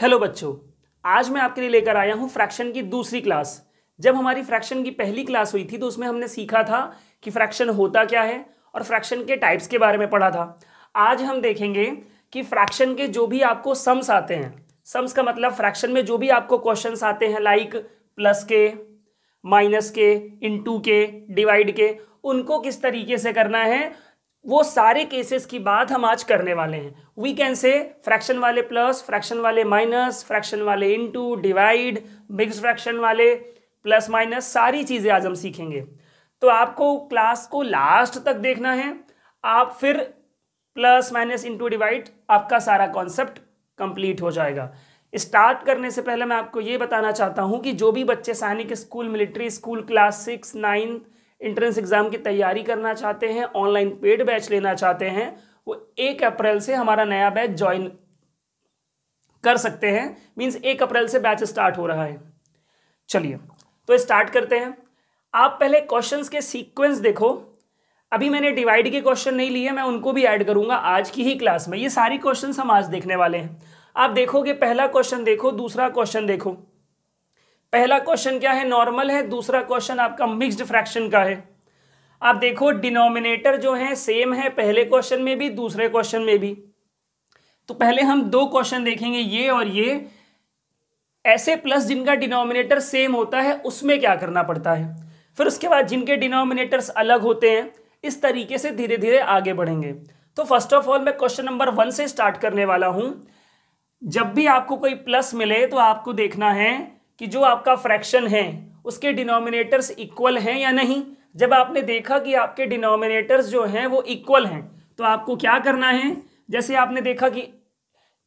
Hello बच्चों आज मैं आपके लिए लेकर आया हूँ फ्रैक्शन की दूसरी क्लास जब हमारी फ्रैक्शन की पहली क्लास हुई थी तो उसमें हमने सीखा था कि फ्रैक्शन होता क्या है और फ्रैक्शन के टाइप्स के बारे में पढ़ा था आज हम देखेंगे कि फ्रैक्शन के जो भी आपको सम्स आते हैं सम्स का मतलब फ्रैक्शन में जो भी आपको क्वेश्चन आते हैं लाइक प्लस के माइनस के इन के डिवाइड के उनको किस तरीके से करना है वो सारे केसेस की बात हम आज करने वाले हैं वी कैन से फ्रैक्शन वाले प्लस फ्रैक्शन वाले माइनस फ्रैक्शन वाले इनटू डिवाइड मिक्स फ्रैक्शन वाले प्लस माइनस सारी चीज़ें आज हम सीखेंगे तो आपको क्लास को लास्ट तक देखना है आप फिर प्लस माइनस इंटू डिवाइड आपका सारा कॉन्सेप्ट कंप्लीट हो जाएगा स्टार्ट करने से पहले मैं आपको ये बताना चाहता हूँ कि जो भी बच्चे Sainik school military school class six ninth entrance exam की तैयारी करना चाहते हैं ऑनलाइन पेड बैच लेना चाहते हैं वो एक अप्रैल से हमारा नया बैच ज्वाइन कर सकते हैं मीन्स एक अप्रैल से बैच स्टार्ट हो रहा है चलिए तो स्टार्ट करते हैं आप पहले क्वेश्चंस के सीक्वेंस देखो अभी मैंने डिवाइड के क्वेश्चन नहीं लिए मैं उनको भी ऐड करूंगा आज की ही क्लास में ये सारी क्वेश्चंस हम आज देखने वाले हैं आप देखोगे पहला क्वेश्चन देखो दूसरा क्वेश्चन देखो पहला क्वेश्चन क्या है नॉर्मल है दूसरा क्वेश्चन आपका मिक्स्ड फ्रैक्शन का है आप देखो डिनोमिनेटर जो है सेम है पहले क्वेश्चन में भी दूसरे क्वेश्चन में भी तो पहले हम दो क्वेश्चन देखेंगे ये और ये ऐसे प्लस जिनका डिनोमिनेटर सेम होता है उसमें क्या करना पड़ता है फिर उसके बाद जिनके डिनोमिनेटर्स अलग होते हैं इस तरीके से धीरे धीरे आगे बढ़ेंगे तो फर्स्ट ऑफ ऑल मैं क्वेश्चन नंबर वन से स्टार्ट करने वाला हूं जब भी आपको कोई प्लस मिले तो आपको देखना है कि जो आपका फ्रैक्शन है उसके डिनोमिनेटर्स इक्वल हैं या नहीं जब आपने देखा कि आपके डिनोमिनेटर्स जो हैं वो इक्वल हैं तो आपको क्या करना है जैसे आपने देखा कि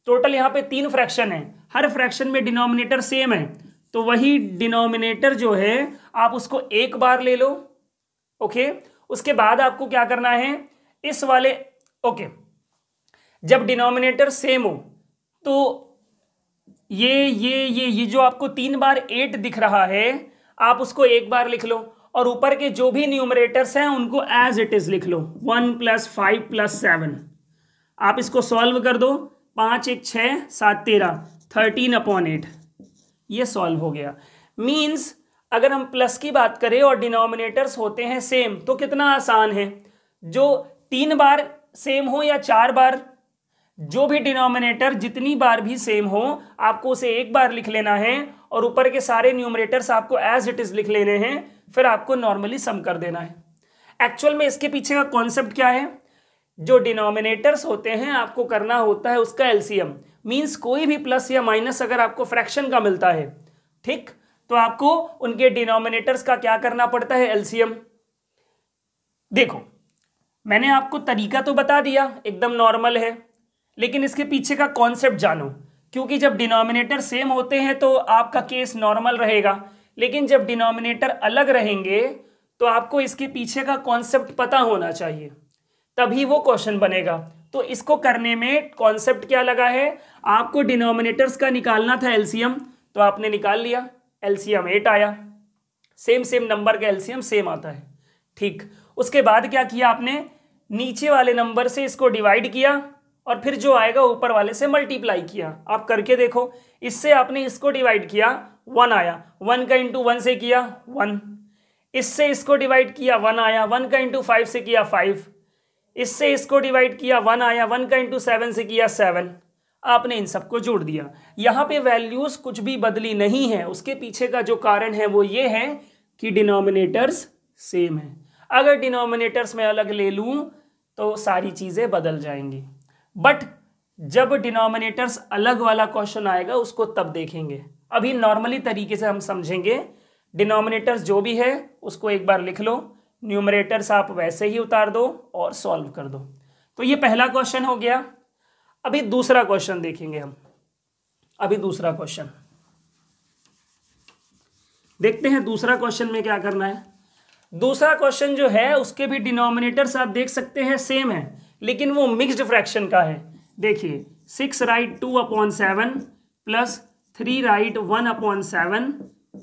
टोटल यहाँ पे तीन फ्रैक्शन है हर फ्रैक्शन में डिनोमिनेटर सेम है तो वही डिनोमिनेटर जो है आप उसको एक बार ले लो ओके उसके बाद आपको क्या करना है इस वाले ओके जब डिनोमिनेटर सेम हो तो ये ये ये ये जो आपको तीन बार एट दिख रहा है आप उसको एक बार लिख लो और ऊपर के जो भी न्यूमरेटर्स हैं उनको एज इट इज लिख लो one plus five plus seven आप इसको सॉल्व कर दो पाँच एक छः सात तेरह थर्टीन अपॉन एट ये सॉल्व हो गया मीन्स अगर हम प्लस की बात करें और डिनोमिनेटर्स होते हैं सेम तो कितना आसान है जो तीन बार सेम हो या चार बार जो भी डिनोमिनेटर जितनी बार भी सेम हो आपको उसे एक बार लिख लेना है और ऊपर के सारे न्यूमरेटर्स आपको एज इट इज़ लिख लेने हैं फिर आपको नॉर्मली सम कर देना है एक्चुअल में इसके पीछे का कॉन्सेप्ट क्या है जो डिनोमिनेटर्स होते हैं आपको करना होता है उसका एलसीएम मीन्स कोई भी प्लस या माइनस अगर आपको फ्रैक्शन का मिलता है ठीक तो आपको उनके डिनोमिनेटर्स का क्या करना पड़ता है एलसीएम देखो मैंने आपको तरीका तो बता दिया एकदम नॉर्मल है लेकिन इसके पीछे का कॉन्सेप्ट जानो क्योंकि जब डिनोमिनेटर सेम होते हैं तो आपका केस नॉर्मल रहेगा लेकिन जब डिनोमिनेटर अलग रहेंगे तो आपको इसके पीछे का कॉन्सेप्ट पता होना चाहिए तभी वो क्वेश्चन बनेगा तो इसको करने में कॉन्सेप्ट क्या लगा है आपको डिनोमिनेटर्स का निकालना था एलसीएम तो आपने निकाल लिया एलसीएम एट आया सेम सेम नंबर का एलसीएम सेम आता है ठीक उसके बाद क्या किया आपने नीचे वाले नंबर से इसको डिवाइड किया और फिर जो आएगा ऊपर वाले से मल्टीप्लाई किया आप करके देखो इससे आपने इसको डिवाइड किया वन आया वन का इंटू वन से किया वन इससे इसको डिवाइड किया वन आया वन का इंटू फाइव से किया फाइव इससे इसको डिवाइड किया वन आया वन का इंटू सेवन से किया सेवन आपने इन सबको जोड़ दिया यहाँ पे वैल्यूज़ कुछ भी बदली नहीं है उसके पीछे का जो कारण है वो ये है कि डिनोमिनेटर्स सेम है अगर डिनोमिनेटर्स में अलग ले लूँ तो सारी चीज़ें बदल जाएंगी बट जब डिनोमिनेटर्स अलग वाला क्वेश्चन आएगा उसको तब देखेंगे अभी नॉर्मली तरीके से हम समझेंगे डिनोमिनेटर्स जो भी है उसको एक बार लिख लो न्यूमरेटर्स आप वैसे ही उतार दो और सॉल्व कर दो तो ये पहला क्वेश्चन हो गया अभी दूसरा क्वेश्चन देखेंगे हम अभी दूसरा क्वेश्चन देखते हैं दूसरा क्वेश्चन में क्या करना है दूसरा क्वेश्चन जो है उसके भी डिनोमिनेटर्स आप देख सकते हैं सेम है लेकिन वो मिक्सड फ्रैक्शन का है देखिए six right two upon seven plus three right one upon seven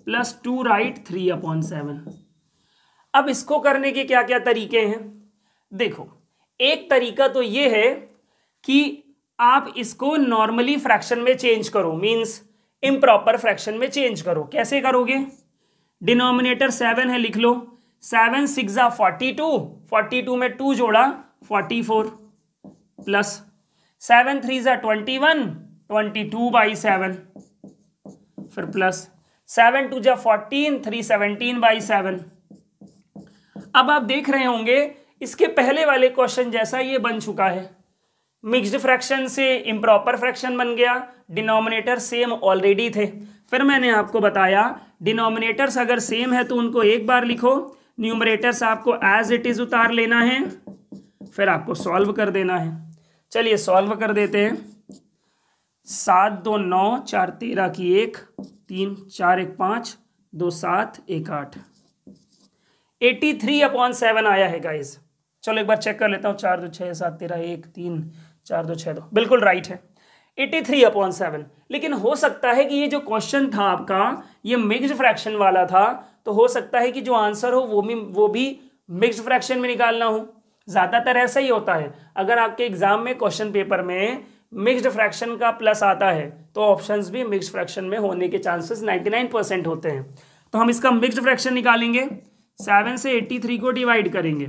plus two right three upon seven अब इसको करने के क्या क्या तरीके हैं देखो एक तरीका तो ये है कि आप इसको नॉर्मली फ्रैक्शन में चेंज करो मीन्स इम्प्रॉपर फ्रैक्शन में चेंज करो कैसे करोगे डिनोमिनेटर सेवन है लिख लो seven six forty two forty two में टू जोड़ा forty four plus seven three ज़ा twenty one twenty two by seven फिर प्लस सेवन टू जै fourteen three seventeen by seven अब आप देख रहे होंगे इसके पहले वाले क्वेश्चन जैसा ये बन चुका है मिक्स्ड फ्रैक्शन से इम्प्रॉपर फ्रैक्शन बन गया डिनोमिनेटर सेम ऑलरेडी थे फिर मैंने आपको बताया डिनोमिनेटर्स अगर सेम है तो उनको एक बार लिखो न्यूमरेटर्स आपको एज इट इज़ उतार लेना है फिर आपको सॉल्व कर देना है चलिए सॉल्व कर देते हैं सात दो नौ चार तेरह की एक तीन चार एक पाँच दो सात एक आठ एटी थ्री अपॉन सेवन आया है गाइज चलो एक बार चेक कर लेता हूँ चार दो छः सात तेरह एक तीन चार दो छः दो बिल्कुल राइट है एटी थ्री अपॉन सेवन लेकिन हो सकता है कि ये जो क्वेश्चन था आपका ये मिक्सड फ्रैक्शन वाला था तो हो सकता है कि जो आंसर हो वो भी वो भी मिक्सड फ्रैक्शन में निकालना हो ज़्यादातर ऐसा ही होता है अगर आपके एग्ज़ाम में क्वेश्चन पेपर में मिक्स्ड फ्रैक्शन का प्लस आता है तो ऑप्शंस भी मिक्स्ड फ्रैक्शन में होने के चांसेस 99 परसेंट होते हैं तो हम इसका मिक्स्ड फ्रैक्शन निकालेंगे सेवन से एट्टी थ्री को डिवाइड करेंगे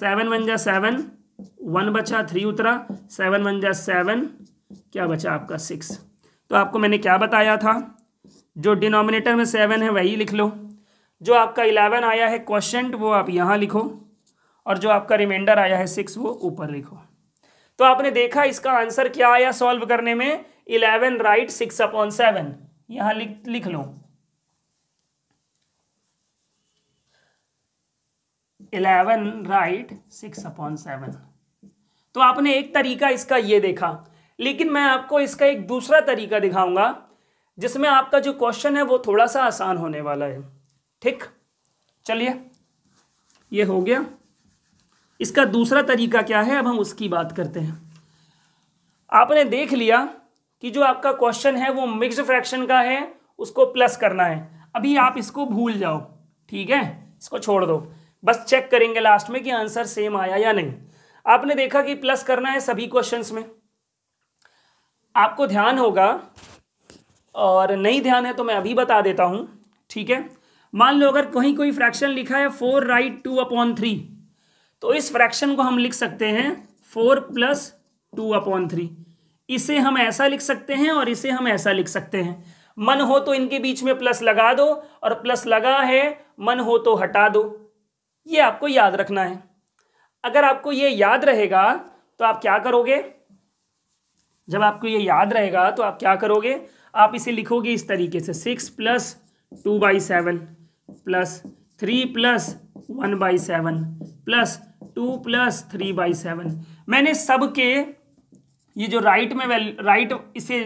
सेवन वन जा सेवन वन बचा थ्री उतरा सेवन वन जा सेवन क्या बचा आपका सिक्स तो आपको मैंने क्या बताया था जो डिनोमिनेटर में सेवन है वही लिख लो जो आपका इलेवन आया है क्वेश्चन वो आप यहाँ लिखो और जो आपका रिमाइंडर आया है सिक्स वो ऊपर लिखो तो आपने देखा इसका आंसर क्या आया सॉल्व करने में eleven right six upon seven यहां लिख लिख लो eleven right six upon seven तो आपने एक तरीका इसका ये देखा लेकिन मैं आपको इसका एक दूसरा तरीका दिखाऊंगा जिसमें आपका जो क्वेश्चन है वो थोड़ा सा आसान होने वाला है ठीक चलिए ये हो गया इसका दूसरा तरीका क्या है अब हम उसकी बात करते हैं आपने देख लिया कि जो आपका क्वेश्चन है वो मिक्स फ्रैक्शन का है उसको प्लस करना है अभी आप इसको भूल जाओ ठीक है इसको छोड़ दो बस चेक करेंगे लास्ट में कि आंसर सेम आया या नहीं आपने देखा कि प्लस करना है सभी क्वेश्चंस में आपको ध्यान होगा और नहीं ध्यान है तो मैं अभी बता देता हूं ठीक है मान लो अगर कहीं कोई फ्रैक्शन लिखा है four right two upon three तो इस फ्रैक्शन को हम लिख सकते हैं four plus two upon three इसे हम ऐसा लिख सकते हैं और इसे हम ऐसा लिख सकते हैं मन हो तो इनके बीच में प्लस लगा दो और प्लस लगा है मन हो तो हटा दो ये आपको याद रखना है अगर आपको ये याद रहेगा तो आप क्या करोगे जब आपको ये याद रहेगा तो आप क्या करोगे आप इसे लिखोगे इस तरीके से six plus two by seven plus three plus one by seven plus two plus three by seven मैंने सब के ये जो राइट में वैल राइट इसे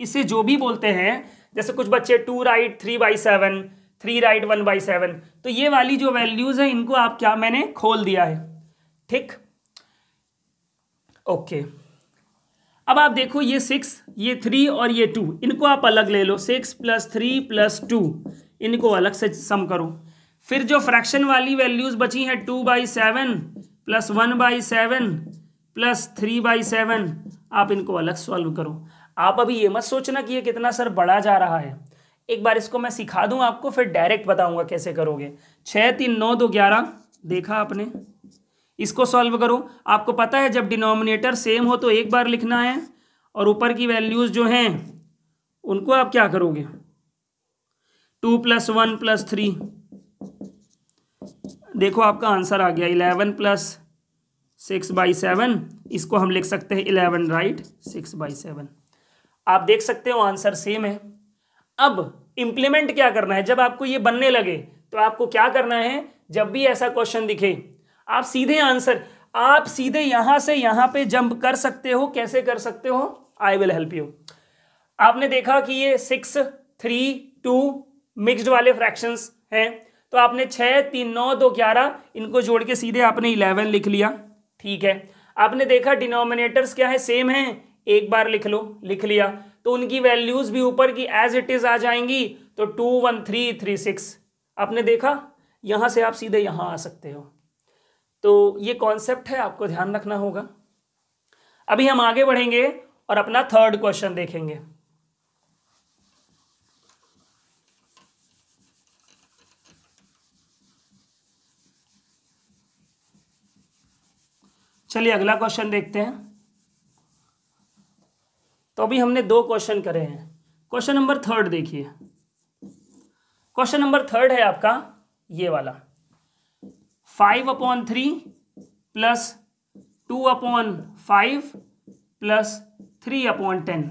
इसे जो भी बोलते हैं जैसे कुछ बच्चे two right three by seven three right one by seven तो ये वाली जो वैल्यूज़ है इनको आप क्या मैंने खोल दिया है ठीक ओके अब आप देखो ये सिक्स ये थ्री और ये टू इनको आप अलग ले लो six plus three plus two इनको अलग से सम करो फिर जो फ्रैक्शन वाली वैल्यूज़ बची हैं two by seven plus one by seven plus three by seven आप इनको अलग सॉल्व करो आप अभी ये मत सोचना कि ये कितना सर बढ़ा जा रहा है एक बार इसको मैं सिखा दूं आपको फिर डायरेक्ट बताऊंगा कैसे करोगे छः तीन नौ दो ग्यारह देखा आपने इसको सॉल्व करो आपको पता है जब डिनोमिनेटर सेम हो तो एक बार लिखना है और ऊपर की वैल्यूज़ जो हैं उनको आप क्या करोगे two plus one plus three देखो आपका आंसर आ गया eleven plus six by seven इसको हम लिख सकते हैं eleven right six by seven आप देख सकते हो आंसर सेम है अब इम्प्लीमेंट क्या करना है जब आपको ये बनने लगे तो आपको क्या करना है जब भी ऐसा क्वेश्चन दिखे आप सीधे आंसर आप सीधे यहां से यहां पे जंप कर सकते हो कैसे कर सकते हो आई विल हेल्प यू आपने देखा कि ये सिक्स थ्री टू मिक्सड वाले फ्रैक्शंस हैं तो आपने छः तीन नौ दो ग्यारह इनको जोड़ के सीधे आपने इलेवन लिख लिया ठीक है आपने देखा डिनोमिनेटर्स क्या है सेम है एक बार लिख लो लिख लिया तो उनकी वैल्यूज भी ऊपर की एज इट इज आ जाएंगी तो two one three three six आपने देखा यहां से आप सीधे यहां आ सकते हो तो ये कॉन्सेप्ट है आपको ध्यान रखना होगा अभी हम आगे बढ़ेंगे और अपना थर्ड क्वेश्चन देखेंगे चलिए अगला क्वेश्चन देखते हैं तो अभी हमने दो क्वेश्चन करे हैं क्वेश्चन नंबर थर्ड देखिए क्वेश्चन नंबर थर्ड है आपका ये वाला five upon three plus two upon five plus three upon ten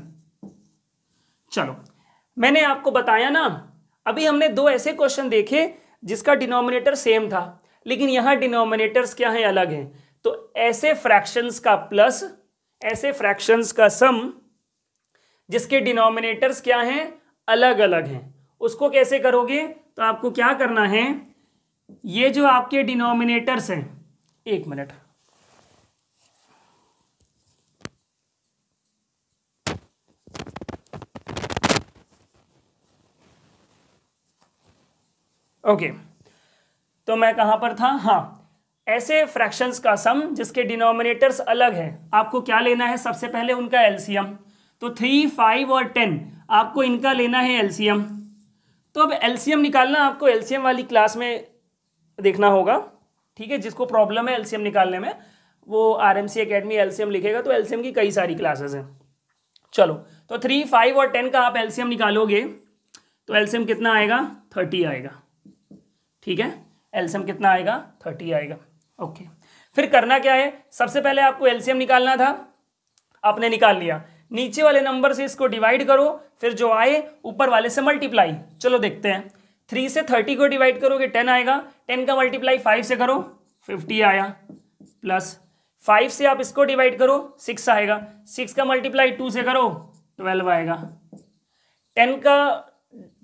चलो मैंने आपको बताया ना अभी हमने दो ऐसे क्वेश्चन देखे जिसका डिनोमिनेटर सेम था लेकिन यहां डिनोमिनेटर्स क्या हैं अलग हैं तो ऐसे फ्रैक्शंस का प्लस ऐसे फ्रैक्शंस का सम जिसके डिनोमिनेटर्स क्या हैं अलग अलग हैं उसको कैसे करोगे तो आपको क्या करना है ये जो आपके डिनोमिनेटर्स हैं एक मिनट ओके okay. तो मैं कहां पर था हाँ ऐसे फ्रैक्शंस का सम जिसके डिनोमिनेटर्स अलग हैं आपको क्या लेना है सबसे पहले उनका एलसीएम तो थ्री फाइव और टेन आपको इनका लेना है एलसीएम तो अब एलसीएम निकालना आपको एलसीएम वाली क्लास में देखना होगा ठीक है जिसको प्रॉब्लम है एलसीएम निकालने में वो R M C academy LCM लिखेगा तो एलसीएम की कई सारी क्लासेस हैं चलो तो थ्री फाइव और टेन का आप एलसीएम निकालोगे तो एलसीएम कितना आएगा थर्टी आएगा ठीक है एलसीएम कितना आएगा थर्टी आएगा ओके फिर करना क्या है सबसे पहले आपको एलसीएम निकालना था आपने निकाल लिया नीचे वाले नंबर से इसको डिवाइड करो फिर जो आए ऊपर वाले से मल्टीप्लाई चलो देखते हैं थ्री से थर्टी को डिवाइड करोगे टेन आएगा टेन का मल्टीप्लाई फाइव से करो फिफ्टी आया प्लस फाइव से आप इसको डिवाइड करो सिक्स आएगा सिक्स का मल्टीप्लाई टू से करो ट्वेल्व आएगा टेन का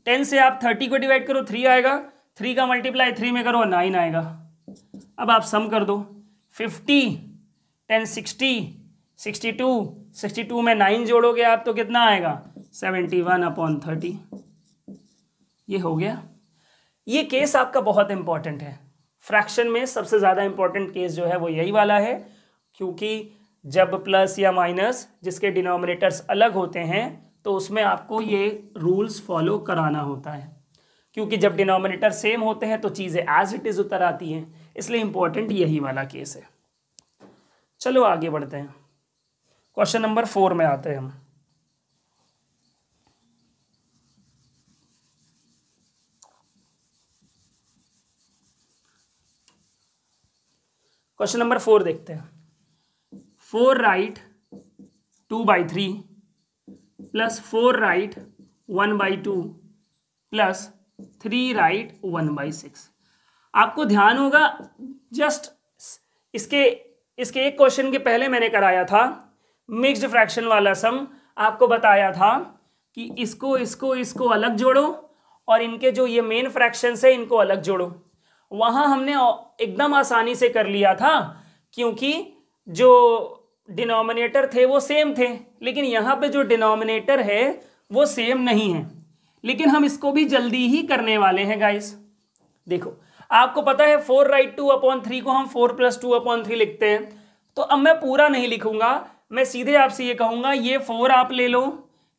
टेन से आप थर्टी को डिवाइड करो थ्री आएगा थ्री का मल्टीप्लाई थ्री में करो नाइन आएगा अब आप सम कर दो fifty ten sixty sixty two sixty two में नाइन जोड़ोगे आप तो कितना आएगा सेवेंटी वन अपॉन थर्टी ये हो गया ये केस आपका बहुत इंपॉर्टेंट है फ्रैक्शन में सबसे ज़्यादा इंपॉर्टेंट केस जो है वो यही वाला है क्योंकि जब प्लस या माइनस जिसके डिनोमिनेटर्स अलग होते हैं तो उसमें आपको ये रूल्स फॉलो कराना होता है क्योंकि जब डिनोमिनेटर सेम होते हैं तो चीज़ें एज इट इज़ उतर आती हैं इसलिए इंपॉर्टेंट यही वाला केस है चलो आगे बढ़ते हैं क्वेश्चन नंबर फोर में आते हैं हम क्वेश्चन नंबर फोर देखते हैं four right two by three plus four right one by two plus three right one by six आपको ध्यान होगा जस्ट इसके इसके एक क्वेश्चन के पहले मैंने कराया था मिक्स्ड फ्रैक्शन वाला सम आपको बताया था कि इसको इसको इसको अलग जोड़ो और इनके जो ये मेन फ्रैक्शन है इनको अलग जोड़ो वहाँ हमने एकदम आसानी से कर लिया था क्योंकि जो डिनोमिनेटर थे वो सेम थे लेकिन यहाँ पे जो डिनोमिनेटर है वो सेम नहीं है लेकिन हम इसको भी जल्दी ही करने वाले हैं गाइस देखो आपको पता है four right two upon three को हम four plus two upon three लिखते हैं तो अब मैं पूरा नहीं लिखूंगा मैं सीधे आपसे ये कहूंगा ये फोर आप ले लो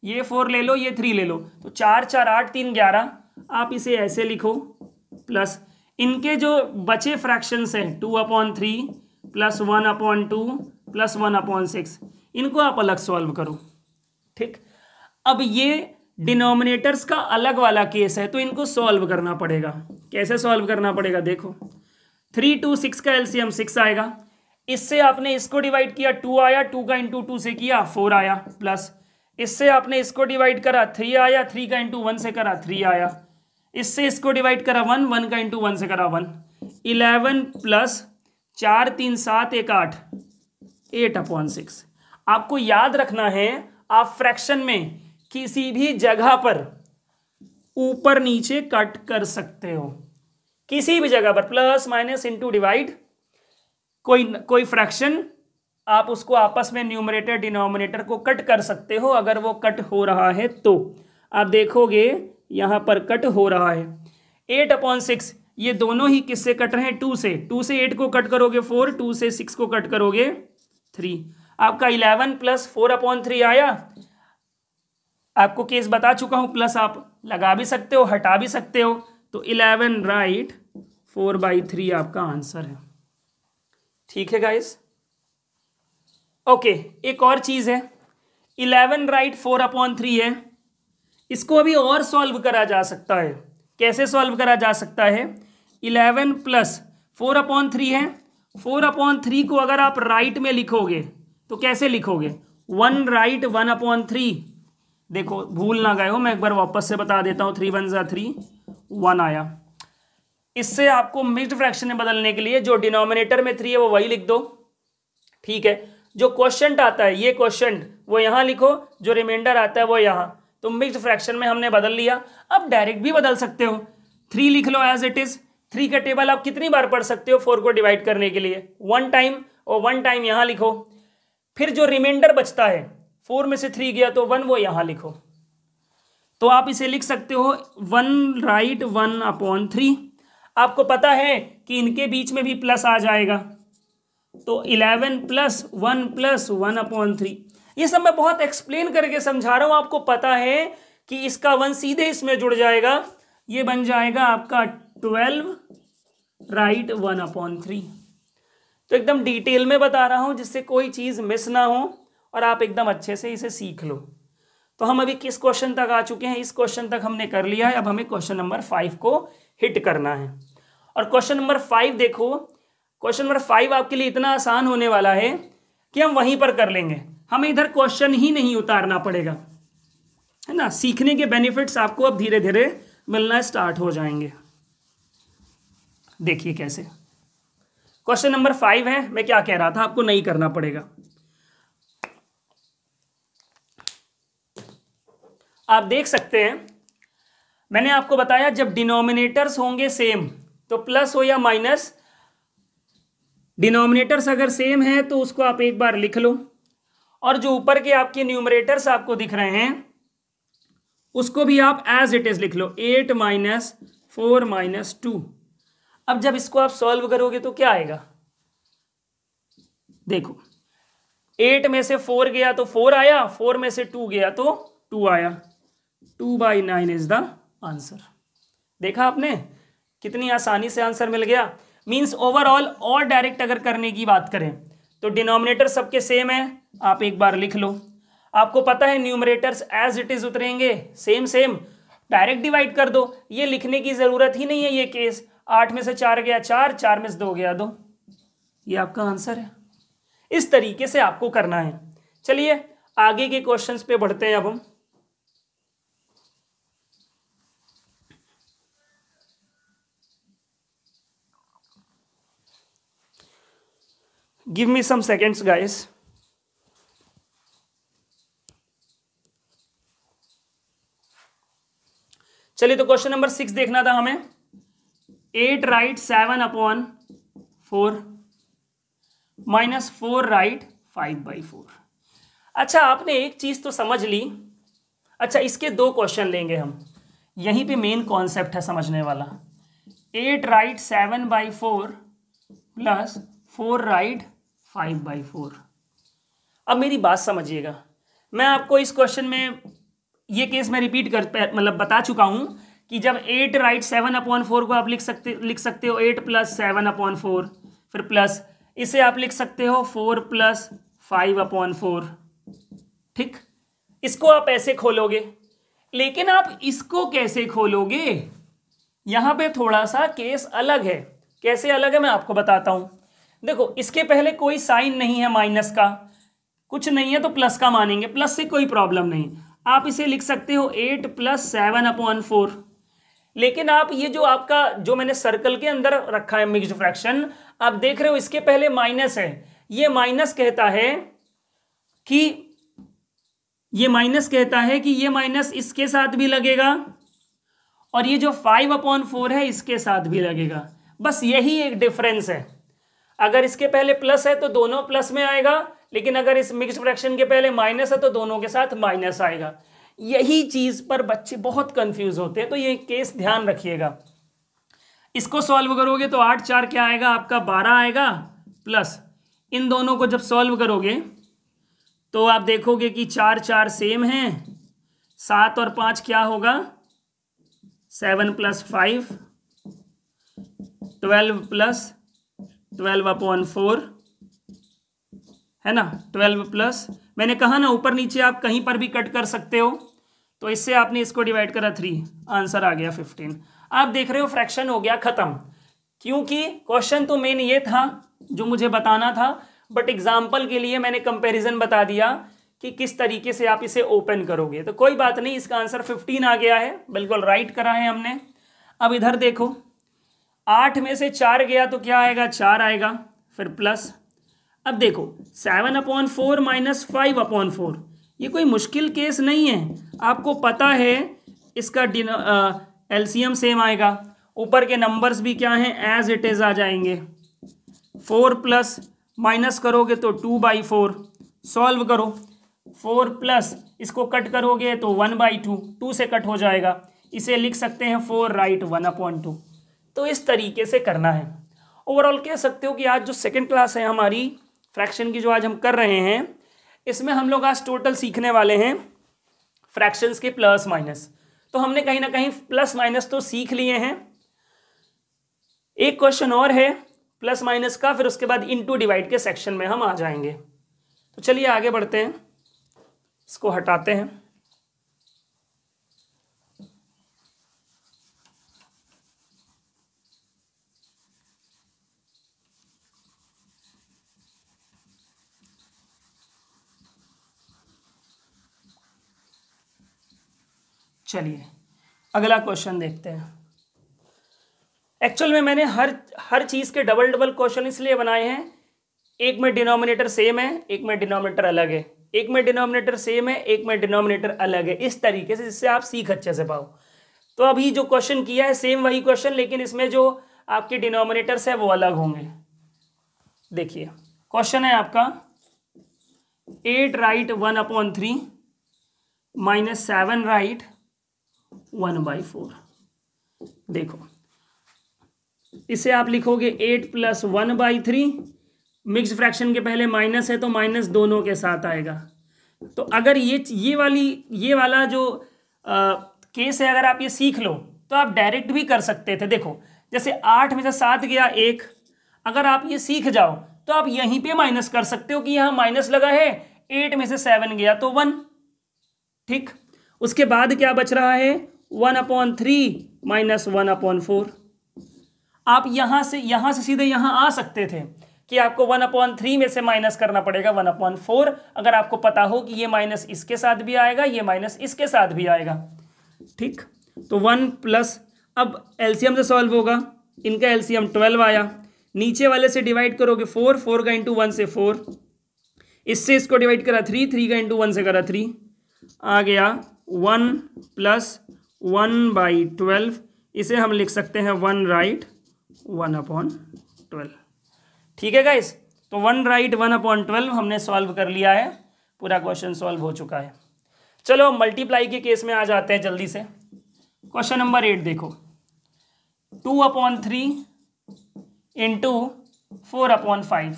ये फोर ले लो ये थ्री ले लो तो चार चार आठ तीन ग्यारह आप इसे ऐसे लिखो प्लस इनके जो बचे फ्रैक्शन हैं two upon three plus one upon two plus one upon six इनको आप अलग सॉल्व करो ठीक अब ये डिनोमिनेटर्स का अलग वाला केस है तो इनको सॉल्व करना पड़ेगा कैसे सॉल्व करना पड़ेगा देखो थ्री टू सिक्स का एलसीएम सिक्स आएगा इससे आपने इसको डिवाइड किया टू आया टू का इंटू टू से किया फोर आया प्लस इससे आपने इसको डिवाइड करा थ्री आया थ्री का इंटू वन से करा थ्री आया इससे इसको डिवाइड करा वन वन का इंटू वन से करा वन इलेवन प्लस चार तीन सात एक आठ एट अपॉन सिक्स आपको याद रखना है आप फ्रैक्शन में किसी भी जगह पर ऊपर नीचे कट कर सकते हो किसी भी जगह पर प्लस माइनस इंटू डिवाइड कोई कोई फ्रैक्शन आप उसको आपस में न्यूमरेटर डिनोमिनेटर को कट कर सकते हो अगर वो कट हो रहा है तो आप देखोगे यहाँ पर कट हो रहा है एट अपॉन सिक्स ये दोनों ही किससे कट रहे हैं टू से टू से एट को कट करोगे फोर टू से सिक्स को कट करोगे थ्री आपका eleven plus four upon three आया आपको केस बता चुका हूं प्लस आप लगा भी सकते हो हटा भी सकते हो तो eleven right four by three आपका आंसर है ठीक है गाइस ओके एक और चीज़ है eleven right four upon three है इसको अभी और सॉल्व करा जा सकता है कैसे सॉल्व करा जा सकता है eleven plus four upon three है फोर अपॉन थ्री को अगर आप राइट में लिखोगे तो कैसे लिखोगे one right one upon three देखो भूल ना गए हो मैं एक बार वापस से बता देता हूँ थ्री वन ज़ा थ्री वन आया इससे आपको मिक्सड फ्रैक्शन में बदलने के लिए जो डिनोमिनेटर में थ्री है वो वही लिख दो ठीक है जो क्वेश्चन आता है ये क्वेश्चन वो यहाँ लिखो जो रिमाइंडर आता है वो यहाँ तो मिक्सड फ्रैक्शन में हमने बदल लिया अब डायरेक्ट भी बदल सकते हो थ्री लिख लो एज इट इज़ थ्री का टेबल आप कितनी बार पढ़ सकते हो फोर को डिवाइड करने के लिए वन टाइम और वन टाइम यहाँ लिखो फिर जो रिमाइंडर बचता है फोर में से थ्री गया तो वन वो यहाँ लिखो तो आप इसे लिख सकते हो one right one upon three आपको पता है कि इनके बीच में भी प्लस आ जाएगा तो eleven plus one plus one upon three ये सब मैं बहुत एक्सप्लेन करके समझा रहा हूँ आपको पता है कि इसका वन सीधे इसमें जुड़ जाएगा ये बन जाएगा आपका twelve right one upon three तो एकदम डिटेल में बता रहा हूँ जिससे कोई चीज़ मिस ना हो और आप एकदम अच्छे से इसे सीख लो तो हम अभी किस क्वेश्चन तक आ चुके हैं इस क्वेश्चन तक हमने कर लिया है अब हमें क्वेश्चन नंबर फाइव को हिट करना है और क्वेश्चन नंबर फाइव देखो क्वेश्चन नंबर फाइव आपके लिए इतना आसान होने वाला है कि हम वहीं पर कर लेंगे हमें इधर क्वेश्चन ही नहीं उतारना पड़ेगा है ना सीखने के बेनिफिट्स आपको अब धीरे धीरे मिलना स्टार्ट हो जाएंगे देखिए कैसे क्वेश्चन नंबर फाइव है मैं क्या कह रहा था आपको नहीं करना पड़ेगा आप देख सकते हैं मैंने आपको बताया जब डिनोमिनेटर्स होंगे सेम तो प्लस हो या माइनस डिनोमिनेटर्स अगर सेम है तो उसको आप एक बार लिख लो और जो ऊपर के आपके न्यूमरेटर्स आपको दिख रहे हैं उसको भी आप एज इट इज़ लिख लो eight minus four minus two अब जब इसको आप सॉल्व करोगे तो क्या आएगा देखो एट में से फोर गया तो फोर आया फोर में से टू गया तो टू आया two by nine is the answer देखा आपने कितनी आसानी से आंसर मिल गया मीन्स ओवरऑल और डायरेक्ट अगर करने की बात करें तो डिनोमिनेटर सबके सेम है आप एक बार लिख लो आपको पता है न्यूमरेटर्स एज इट इज उतरेंगे सेम सेम डायरेक्ट डिवाइड कर दो ये लिखने की ज़रूरत ही नहीं है ये केस आठ में से चार गया चार चार में से दो गया दो ये आपका आंसर है इस तरीके से आपको करना है चलिए आगे के क्वेश्चंस पे बढ़ते हैं अब हम give me some seconds guys चलिए तो क्वेश्चन नंबर सिक्स देखना था हमें eight right seven upon four minus four right five by four अच्छा आपने एक चीज़ तो समझ ली अच्छा इसके दो क्वेश्चन लेंगे हम यहीं पे मेन कॉन्सेप्ट है समझने वाला eight right seven by four plus four right five by four अब मेरी बात समझिएगा मैं आपको इस क्वेश्चन में ये केस मैं रिपीट कर मतलब बता चुका हूँ कि जब eight right seven upon four को आप लिख सकते लिख सकते हो eight plus seven upon four फिर प्लस इसे आप लिख सकते हो four plus five upon four ठीक इसको आप ऐसे खोलोगे लेकिन आप इसको कैसे खोलोगे यहाँ पे थोड़ा सा केस अलग है कैसे अलग है मैं आपको बताता हूँ देखो इसके पहले कोई साइन नहीं है माइनस का कुछ नहीं है तो प्लस का मानेंगे प्लस से कोई प्रॉब्लम नहीं आप इसे लिख सकते हो eight plus seven upon four लेकिन आप ये जो आपका जो मैंने सर्कल के अंदर रखा है मिक्स्ड फ्रैक्शन आप देख रहे हो इसके पहले माइनस है ये माइनस कहता है कि ये माइनस कहता है कि ये माइनस इसके साथ भी लगेगा और ये जो फाइव अपॉन फोर है इसके साथ भी लगेगा बस यही एक डिफरेंस है अगर इसके पहले प्लस है तो दोनों प्लस में आएगा लेकिन अगर इस मिक्स फ्रैक्शन के पहले माइनस है तो दोनों के साथ माइनस आएगा यही चीज़ पर बच्चे बहुत कंफ्यूज होते हैं तो ये केस ध्यान रखिएगा इसको सॉल्व करोगे तो आठ चार क्या आएगा आपका बारह आएगा प्लस इन दोनों को जब सॉल्व करोगे तो आप देखोगे कि चार चार सेम हैं सात और पाँच क्या होगा seven plus five twelve plus twelve upon four है ना ट्वेल्व प्लस मैंने कहा ना ऊपर नीचे आप कहीं पर भी कट कर सकते हो तो इससे आपने इसको डिवाइड करा थ्री आंसर आ गया फिफ्टीन आप देख रहे हो फ्रैक्शन हो गया ख़त्म क्योंकि क्वेश्चन तो मेन ये था जो मुझे बताना था बट एग्जाम्पल के लिए मैंने कंपेरिजन बता दिया कि किस तरीके से आप इसे ओपन करोगे तो कोई बात नहीं इसका आंसर फिफ्टीन आ गया है बिल्कुल राइट करा है हमने अब इधर देखो आठ में से चार गया तो क्या आएगा चार आएगा फिर प्लस अब देखो seven upon four minus five upon four ये कोई मुश्किल केस नहीं है आपको पता है इसका एलसीएम सेम आएगा ऊपर के नंबर्स भी क्या हैं एज इट इज़ आ जाएंगे फोर प्लस माइनस करोगे तो टू बाई फोर सॉल्व करो फोर प्लस इसको कट करोगे तो वन बाई टू टू से कट हो जाएगा इसे लिख सकते हैं four right one upon two तो इस तरीके से करना है ओवरऑल कह सकते हो कि आज जो सेकेंड क्लास है हमारी फ्रैक्शन की जो आज हम कर रहे हैं इसमें हम लोग आज टोटल सीखने वाले हैं फ्रैक्शंस के प्लस माइनस तो हमने कहीं ना कहीं प्लस माइनस तो सीख लिए हैं एक क्वेश्चन और है प्लस माइनस का फिर उसके बाद इनटू डिवाइड के सेक्शन में हम आ जाएंगे तो चलिए आगे बढ़ते हैं इसको हटाते हैं चलिए अगला क्वेश्चन देखते हैं एक्चुअल में मैंने हर हर चीज़ के डबल डबल क्वेश्चन इसलिए बनाए हैं एक में डिनोमिनेटर सेम है एक में डिनोमिनेटर अलग है एक में डिनोमिनेटर सेम है एक में डिनोमिनेटर अलग है इस तरीके से जिससे आप सीख अच्छे से पाओ तो अभी जो क्वेश्चन किया है सेम वही क्वेश्चन लेकिन इसमें जो आपके डिनोमिनेटर्स है वो अलग होंगे देखिए क्वेश्चन है आपका eight right one upon three minus seven right one by four देखो इसे आप लिखोगे eight plus one by three mix fraction के पहले माइनस है तो माइनस दोनों के साथ आएगा तो अगर ये ये वाली ये वाला जो आ, केस है अगर आप ये सीख लो तो आप डायरेक्ट भी कर सकते थे देखो जैसे आठ में से सात गया एक अगर आप ये सीख जाओ तो आप यहीं पे माइनस कर सकते हो कि यहां माइनस लगा है एट में से सेवन गया तो वन ठीक उसके बाद क्या बच रहा है one upon three minus one upon four आप यहाँ से यहाँ से सीधे यहाँ आ सकते थे कि आपको वन अपॉन थ्री में से माइनस करना पड़ेगा वन अपॉन फोर अगर आपको पता हो कि ये माइनस इसके साथ भी आएगा ये माइनस इसके साथ भी आएगा ठीक तो वन प्लस अब एलसीएम से सॉल्व होगा इनका एलसीएम ट्वेल्व आया नीचे वाले से डिवाइड करोगे फोर फोर का इंटू वन से फोर इससे इसको डिवाइड करा थ्री थ्री का इंटू वन से करा थ्री आ गया one plus one by twelve इसे हम लिख सकते हैं one right one upon twelve ठीक है गाइस तो one right one upon twelve हमने सॉल्व कर लिया है पूरा क्वेश्चन सॉल्व हो चुका है चलो मल्टीप्लाई के केस में आ जाते हैं जल्दी से क्वेश्चन नंबर एट देखो two upon three into four upon five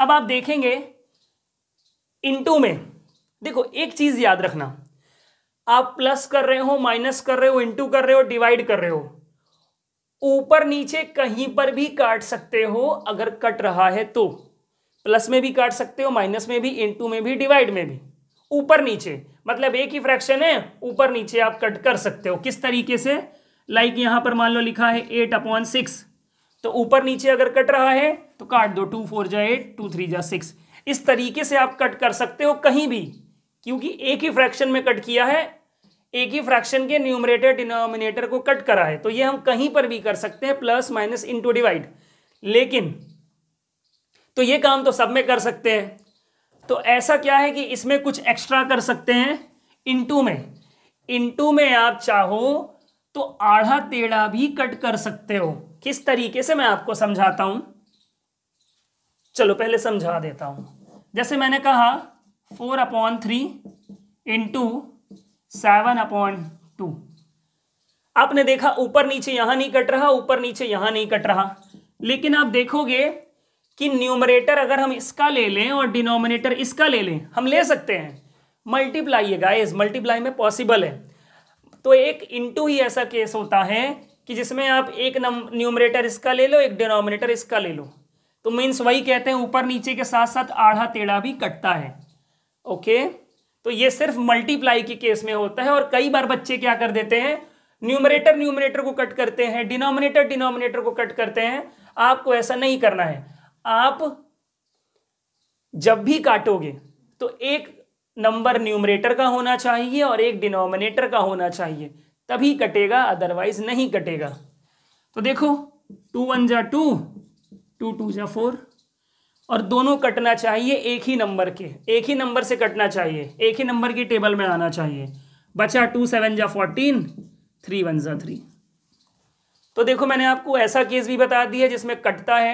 अब आप देखेंगे इंटू में देखो एक चीज़ याद रखना आप प्लस कर रहे हो माइनस कर रहे हो इंटू कर रहे हो डिवाइड कर रहे हो ऊपर नीचे कहीं पर भी काट सकते हो अगर कट रहा है तो प्लस में भी काट सकते हो माइनस में भी इंटू में भी डिवाइड में भी ऊपर नीचे मतलब एक ही फ्रैक्शन है ऊपर नीचे आप कट कर सकते हो किस तरीके से लाइक like यहां पर मान लो लिखा है एट अपॉन सिक्स तो ऊपर नीचे अगर कट रहा है तो काट दो टू फोर जा एट टू थ्री जा सिक्स इस तरीके से आप कट कर सकते हो कहीं भी क्योंकि एक ही फ्रैक्शन में कट किया है एक ही फ्रैक्शन के न्यूमरेटर डिनोमिनेटर को कट करा है तो ये हम कहीं पर भी कर सकते हैं प्लस माइनस इंटू डिवाइड लेकिन तो ये काम तो सब में कर सकते हैं तो ऐसा क्या है कि इसमें कुछ एक्स्ट्रा कर सकते हैं इंटू में इंटू में आप चाहो तो आढ़ा टेढ़ा भी कट कर सकते हो किस तरीके से मैं आपको समझाता हूं चलो पहले समझा देता हूं जैसे मैंने कहा four upon three into seven upon two आपने देखा ऊपर नीचे यहां नहीं कट रहा ऊपर नीचे यहां नहीं कट रहा लेकिन आप देखोगे कि न्यूमरेटर अगर हम इसका ले लें और डिनोमिनेटर इसका ले लें हम ले सकते हैं मल्टीप्लाई है गाइस मल्टीप्लाई में पॉसिबल है तो एक इंटू ही ऐसा केस होता है कि जिसमें आप एक न्यूमरेटर इसका ले लो एक डिनोमिनेटर इसका ले लो तो मीन्स वही कहते हैं ऊपर नीचे के साथ साथ आढ़ा टेढ़ा भी कटता है ओके okay? तो ये सिर्फ मल्टीप्लाई के केस में होता है और कई बार बच्चे क्या कर देते हैं न्यूमरेटर न्यूमरेटर को कट करते हैं डिनोमिनेटर डिनोमिनेटर को कट करते हैं आपको ऐसा नहीं करना है आप जब भी काटोगे तो एक नंबर न्यूमरेटर का होना चाहिए और एक डिनोमिनेटर का होना चाहिए तभी कटेगा अदरवाइज नहीं कटेगा तो देखो टू वन जा टू टू टू जा फोर और दोनों कटना चाहिए एक ही नंबर के एक ही नंबर से कटना चाहिए एक ही नंबर की टेबल में आना चाहिए बचा टू सेवन जा फोर्टीन थ्री वन जा थ्री तो देखो मैंने आपको ऐसा केस भी बता दिया जिसमें कटता है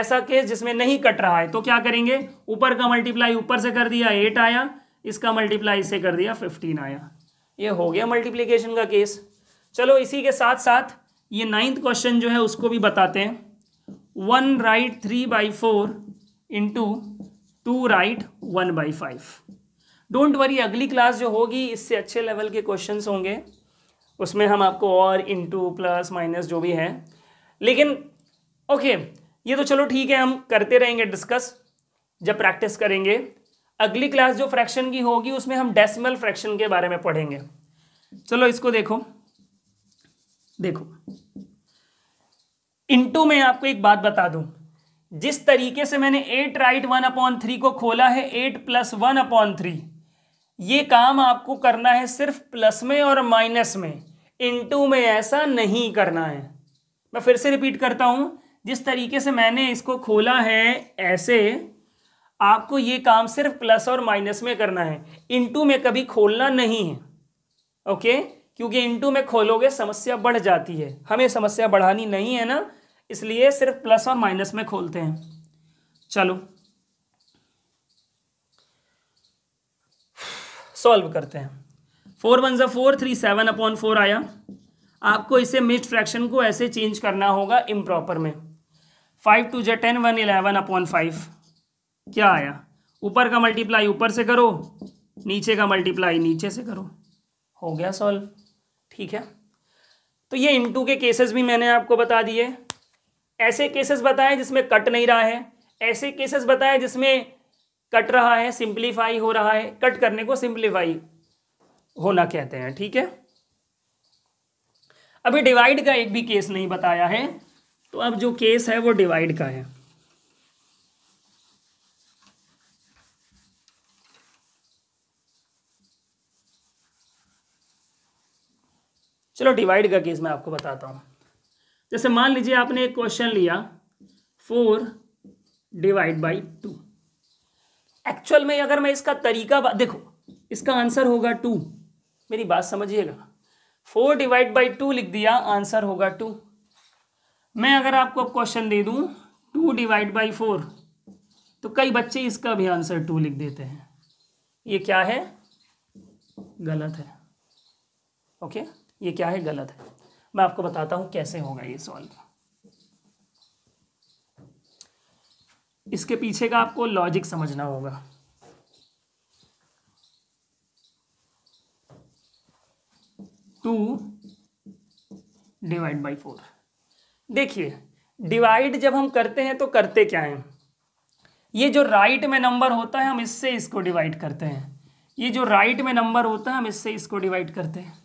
ऐसा केस जिसमें नहीं कट रहा है तो क्या करेंगे ऊपर का मल्टीप्लाई ऊपर से कर दिया एट आया इसका मल्टीप्लाई इससे कर दिया फिफ्टीन आया ये हो गया मल्टीप्लीकेशन का केस चलो इसी के साथ साथ ये नाइन्थ क्वेश्चन जो है उसको भी बताते हैं one right three by four into two right one by five don't worry अगली क्लास जो होगी इससे अच्छे लेवल के क्वेश्चन होंगे उसमें हम आपको और इंटू प्लस माइनस जो भी है लेकिन ओके ये तो चलो ठीक है हम करते रहेंगे डिस्कस जब प्रैक्टिस करेंगे अगली क्लास जो फ्रैक्शन की होगी उसमें हम डेसिमल फ्रैक्शन के बारे में पढ़ेंगे चलो इसको देखो देखो इंटू में आपको एक बात बता दूं जिस तरीके से मैंने eight right one upon three को खोला है eight plus one upon three ये काम आपको करना है सिर्फ प्लस में और माइनस में इनटू में ऐसा नहीं करना है मैं फिर से रिपीट करता हूँ जिस तरीके से मैंने इसको खोला है ऐसे आपको ये काम सिर्फ प्लस और माइनस में करना है इनटू में कभी खोलना नहीं है ओके क्योंकि इनटू में खोलोगे समस्या बढ़ जाती है हमें समस्या बढ़ानी नहीं है ना इसलिए सिर्फ प्लस और माइनस में खोलते हैं चलो सॉल्व करते हैं फोर वन जो four three seven upon four आया आपको इसे मिक्स फ्रैक्शन को ऐसे चेंज करना होगा इम्प्रॉपर में फाइव टू जे ten one eleven upon five क्या आया ऊपर का मल्टीप्लाई ऊपर से करो नीचे का मल्टीप्लाई नीचे से करो हो गया सॉल्व ठीक है तो ये इंटू के केसेस भी मैंने आपको बता दिए ऐसे केसेस बताएं जिसमें कट नहीं रहा है ऐसे केसेस बताएं जिसमें कट रहा है सिंप्लीफाई हो रहा है कट करने को सिंप्लीफाई होना कहते हैं ठीक है अभी डिवाइड का एक भी केस नहीं बताया है तो अब जो केस है वो डिवाइड का है चलो डिवाइड का केस मैं आपको बताता हूं जैसे मान लीजिए आपने एक क्वेश्चन लिया four divide by two actual में अगर मैं इसका तरीका देखो इसका आंसर होगा टू मेरी बात समझिएगा फोर डिवाइड बाई टू लिख दिया आंसर होगा टू मैं अगर आपको अब क्वेश्चन दे दूं टू डिवाइड बाई फोर तो कई बच्चे इसका भी आंसर टू लिख देते हैं ये क्या है गलत है ओके ये क्या है गलत है मैं आपको बताता हूं कैसे होगा ये सॉल्व इसके पीछे का आपको लॉजिक समझना होगा टू डिवाइड बाई फोर देखिए डिवाइड जब हम करते हैं तो करते क्या हैं ये जो राइट में नंबर होता है हम इससे इसको डिवाइड करते हैं ये जो राइट में नंबर होता है हम इससे इसको डिवाइड करते हैं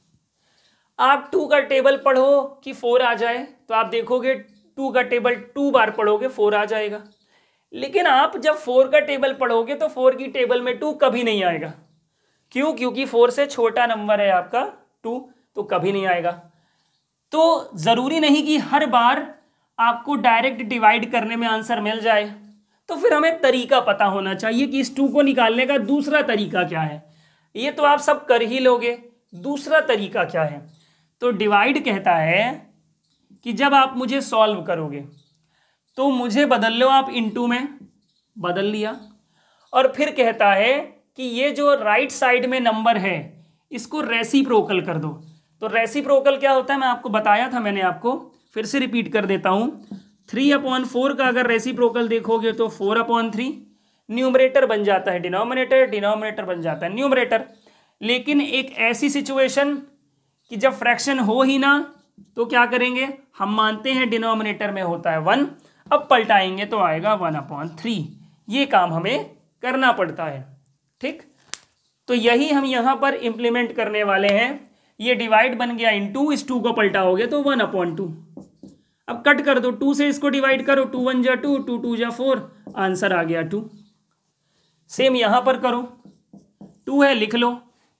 आप टू का टेबल पढ़ो कि फोर आ जाए तो आप देखोगे टू का टेबल टू बार पढ़ोगे फोर आ जाएगा लेकिन आप जब फोर का टेबल पढ़ोगे तो फोर की टेबल में टू कभी नहीं आएगा क्यों क्योंकि फोर से छोटा नंबर है आपका टू तो कभी नहीं आएगा तो ज़रूरी नहीं कि हर बार आपको डायरेक्ट डिवाइड करने में आंसर मिल जाए तो फिर हमें तरीका पता होना चाहिए कि इस टू को निकालने का दूसरा तरीका क्या है ये तो आप सब कर ही लोगे दूसरा तरीका क्या है तो डिवाइड कहता है कि जब आप मुझे सॉल्व करोगे तो मुझे बदल लो आप इनटू में बदल लिया और फिर कहता है कि ये जो राइट साइड में नंबर है इसको रेसिप्रोकल कर दो तो रेसिप्रोकल क्या होता है मैं आपको बताया था मैंने आपको फिर से रिपीट कर देता हूँ थ्री अपॉन फोर का अगर रेसिप्रोकल देखोगे तो फोर अपॉन थ्री न्यूमरेटर बन जाता है डिनोमिनेटर डिनोमिनेटर बन जाता है न्यूमरेटर लेकिन एक ऐसी सिचुएशन कि जब फ्रैक्शन हो ही ना तो क्या करेंगे हम मानते हैं डिनोमिनेटर में होता है वन अब पलटाएंगे तो आएगा वन अपॉन थ्री ये काम हमें करना पड़ता है ठीक तो यही हम यहां पर इंप्लीमेंट करने वाले हैं ये डिवाइड बन गया इन टू इस टू को पलटाओगे तो वन अपॉन टू अब कट कर दो टू से इसको डिवाइड करो टू वन जा टू टू टू जा फोर आंसर आ गया टू सेम यहां पर करो टू है लिख लो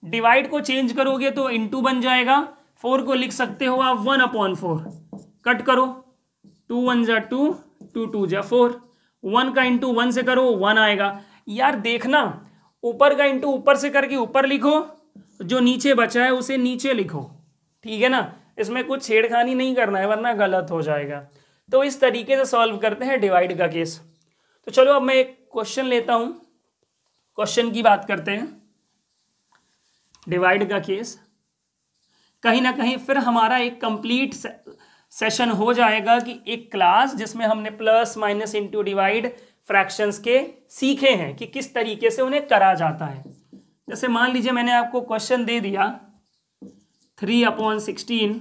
डिवाइड को चेंज करोगे तो इंटू बन जाएगा फोर को लिख सकते हो आप वन अपॉन फोर कट करो टू वन जा टू टू टू जा फोर वन का इंटू वन से करो वन आएगा यार देखना ऊपर का इंटू ऊपर से करके ऊपर लिखो जो नीचे बचा है उसे नीचे लिखो ठीक है ना इसमें कुछ छेड़खानी नहीं करना है वरना गलत हो जाएगा तो इस तरीके से सॉल्व करते हैं डिवाइड का केस तो चलो अब मैं एक क्वेश्चन लेता हूँ क्वेश्चन की बात करते हैं डिवाइड का केस कहीं ना कहीं फिर हमारा एक कंप्लीट सेशन हो जाएगा कि एक क्लास जिसमें हमने plus minus into divide fractions के सीखे हैं कि किस तरीके से उन्हें करा जाता है जैसे मान लीजिए मैंने आपको क्वेश्चन दे दिया three upon sixteen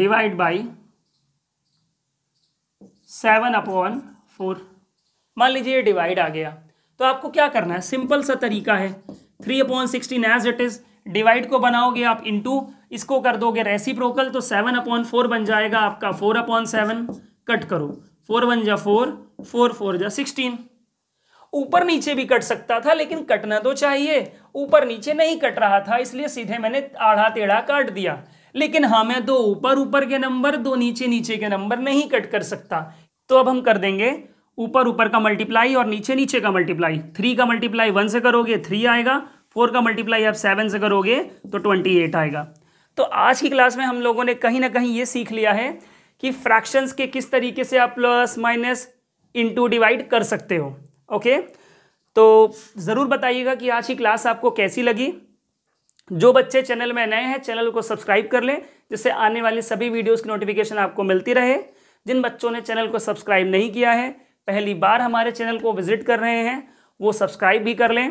divide by seven upon four मान लीजिए ये डिवाइड आ गया तो आपको क्या करना है सिंपल सा तरीका है three upon sixteen as it is divide को बनाओगे आप इंटू इसको कर दोगे रेसी प्रोकल तो सेवन अपॉन फोर बन जाएगा आपका फोर अपॉन सेवन कट करो फोर वन जा फोर फोर फोर जा सिक्सटीन ऊपर नीचे भी कट सकता था लेकिन कटना तो चाहिए ऊपर नीचे नहीं कट रहा था इसलिए सीधे मैंने आधा टेढ़ा काट दिया लेकिन हाँ मैं दो ऊपर ऊपर के नंबर दो नीचे नीचे के नंबर नहीं कट कर सकता तो अब हम कर देंगे ऊपर ऊपर का मल्टीप्लाई और नीचे नीचे का मल्टीप्लाई थ्री का मल्टीप्लाई वन से करोगे थ्री आएगा फोर का मल्टीप्लाई आप सेवन से करोगे तो ट्वेंटी एट आएगा तो आज की क्लास में हम लोगों ने कहीं ना कहीं ये सीख लिया है कि फ्रैक्शंस के किस तरीके से आप प्लस माइनस इनटू डिवाइड कर सकते हो ओके तो ज़रूर बताइएगा कि आज की क्लास आपको कैसी लगी जो बच्चे चैनल में नए हैं चैनल को सब्सक्राइब कर लें जिससे आने वाली सभी वीडियोज़ की नोटिफिकेशन आपको मिलती रहे जिन बच्चों ने चैनल को सब्सक्राइब नहीं किया है पहली बार हमारे चैनल को विजिट कर रहे हैं वो सब्सक्राइब भी कर लें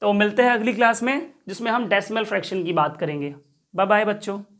तो मिलते हैं अगली क्लास में जिसमें हम डेसिमल फ्रैक्शन की बात करेंगे बाय बाय बच्चों